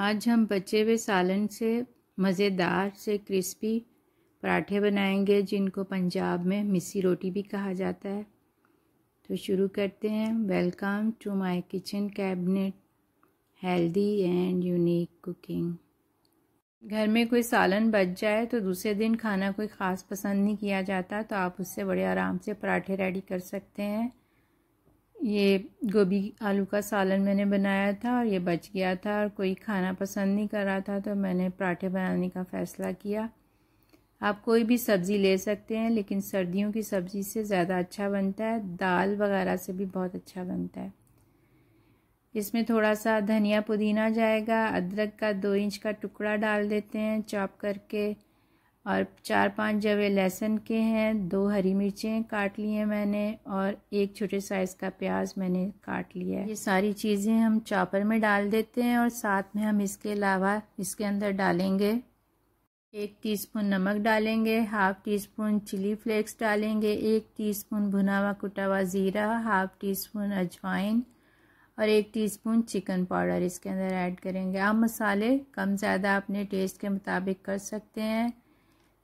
आज हम बचे हुए सालन से मज़ेदार से क्रिस्पी पराठे बनाएंगे जिनको पंजाब में मिसी रोटी भी कहा जाता है तो शुरू करते हैं welcome to my kitchen cabinet healthy and unique cooking घर में कोई सालन बच जाए तो दूसरे दिन खाना कोई ख़ास पसंद नहीं किया जाता तो आप उससे बड़े आराम से पराठे रेडी कर सकते हैं ये गोभी आलू का सालन मैंने बनाया था और ये बच गया था और कोई खाना पसंद नहीं कर रहा था तो मैंने पराठे बनाने का फ़ैसला किया आप कोई भी सब्ज़ी ले सकते हैं लेकिन सर्दियों की सब्ज़ी से ज़्यादा अच्छा बनता है दाल वगैरह से भी बहुत अच्छा बनता है इसमें थोड़ा सा धनिया पुदीना जाएगा अदरक का दो इंच का टुकड़ा डाल देते हैं चॉप करके और चार पांच जवे लहसुन के हैं दो हरी मिर्चें काट ली हैं मैंने और एक छोटे साइज़ का प्याज मैंने काट लिया है ये सारी चीज़ें हम चॉपर में डाल देते हैं और साथ में हम इसके अलावा इसके अंदर डालेंगे एक टीस्पून नमक डालेंगे half teaspoon chilli flakes डालेंगे एक टीस्पून भुना हुआ कुटा हुआ ज़ीरा हाफ टी स्पून अजवाइन और एक टीस्पून चिकन पाउडर इसके अंदर ऐड करेंगे आप मसाले कम ज़्यादा अपने टेस्ट के मुताबिक कर सकते हैं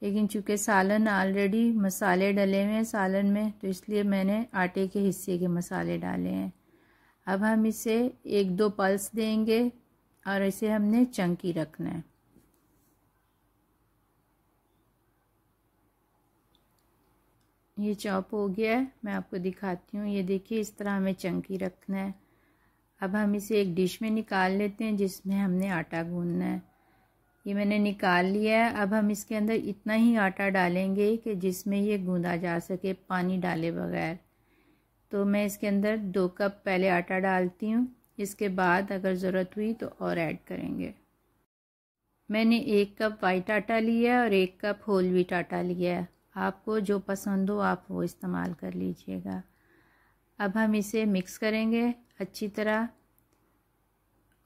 लेकिन चूँकि सालन ऑलरेडी मसाले डले हुए हैं सालन में तो इसलिए मैंने आटे के हिस्से के मसाले डाले हैं अब हम इसे एक दो पल्स देंगे और इसे हमने चंकी रखना है ये चॉप हो गया है मैं आपको दिखाती हूँ ये देखिए इस तरह हमें चंकी रखना है अब हम इसे एक डिश में निकाल लेते हैं जिसमें हमने आटा गूंदना है ये मैंने निकाल लिया है अब हम इसके अंदर इतना ही आटा डालेंगे कि जिसमें ये गूंदा जा सके पानी डाले बगैर तो मैं इसके अंदर दो कप पहले आटा डालती हूँ इसके बाद अगर ज़रूरत हुई तो और ऐड करेंगे मैंने एक कप वाइट आटा लिया है और एक कप होल व्हीट आटा लिया है आपको जो पसंद हो आप वो इस्तेमाल कर लीजिएगा अब हम इसे मिक्स करेंगे अच्छी तरह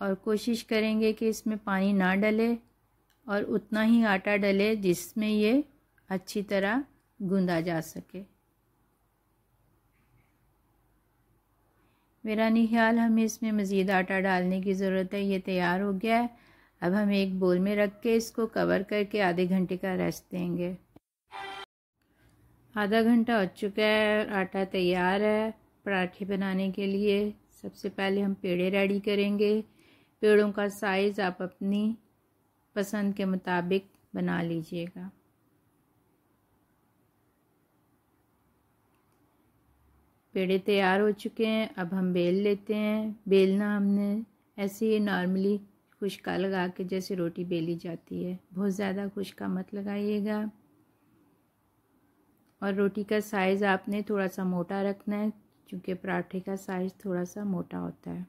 और कोशिश करेंगे कि इसमें पानी ना डले और उतना ही आटा डले जिसमें ये अच्छी तरह गूंदा जा सके मेरा नहीं ख्याल हमें इसमें मज़ीद आटा डालने की ज़रूरत है ये तैयार हो गया है अब हम एक बोल में रख के इसको कवर करके आधे घंटे का रेस्ट देंगे आधा घंटा हो चुका है आटा तैयार है पराठे बनाने के लिए सबसे पहले हम पेड़े रेडी करेंगे पेड़ों का साइज़ आप अपनी पसंद के मुताबिक बना लीजिएगा पेड़े तैयार हो चुके हैं अब हम बेल लेते हैं बेलना हमने ऐसे ही नॉर्मली खुशका लगा के जैसे रोटी बेली जाती है बहुत ज़्यादा खुशका मत लगाइएगा और रोटी का साइज़ आपने थोड़ा सा मोटा रखना है क्योंकि पराठे का साइज़ थोड़ा सा मोटा होता है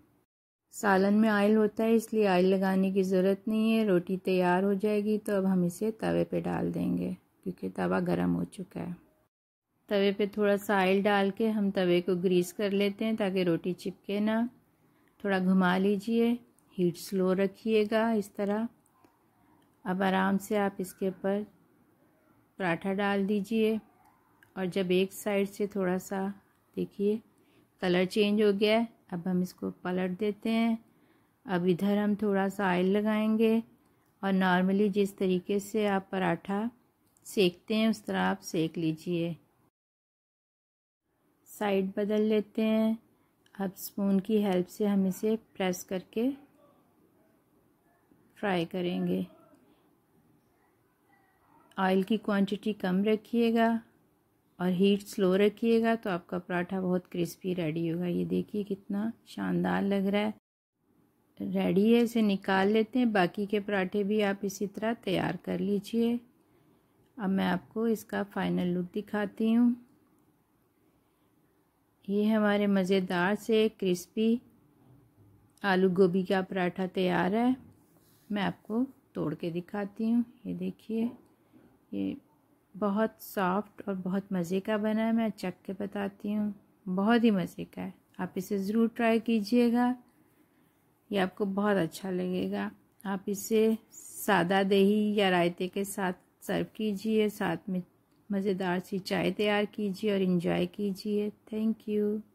सालन में आयल होता है इसलिए आयल लगाने की ज़रूरत नहीं है रोटी तैयार हो जाएगी तो अब हम इसे तवे पे डाल देंगे क्योंकि तवा गर्म हो चुका है तवे पे थोड़ा सा आयल डाल के हम तवे को ग्रीस कर लेते हैं ताकि रोटी चिपके ना थोड़ा घुमा लीजिए हीट स्लो रखिएगा इस तरह अब आराम से आप इसके ऊपर पराठा डाल दीजिए और जब एक साइड से थोड़ा सा देखिए कलर चेंज हो गया है अब हम इसको पलट देते हैं अब इधर हम थोड़ा सा ऑयल लगाएंगे और नॉर्मली जिस तरीके से आप पराठा सेकते हैं उस तरह आप सेक लीजिए साइड बदल लेते हैं अब स्पून की हेल्प से हम इसे प्रेस करके फ्राई करेंगे ऑयल की क्वांटिटी कम रखिएगा और हीट स्लो रखिएगा तो आपका पराठा बहुत क्रिस्पी रेडी होगा ये देखिए कितना शानदार लग रहा है रेडी है इसे निकाल लेते हैं बाकी के पराठे भी आप इसी तरह तैयार कर लीजिए अब मैं आपको इसका फाइनल लुक दिखाती हूँ ये हमारे मज़ेदार से क्रिस्पी आलू गोभी का पराठा तैयार है मैं आपको तोड़ के दिखाती हूँ ये देखिए ये बहुत सॉफ्ट और बहुत मज़े का बना है मैं चख के बताती हूँ बहुत ही मज़े का है आप इसे ज़रूर ट्राई कीजिएगा ये आपको बहुत अच्छा लगेगा आप इसे सादा दही या रायते के साथ सर्व कीजिए साथ में मज़ेदार सी चाय तैयार कीजिए और इन्जॉय कीजिए थैंक यू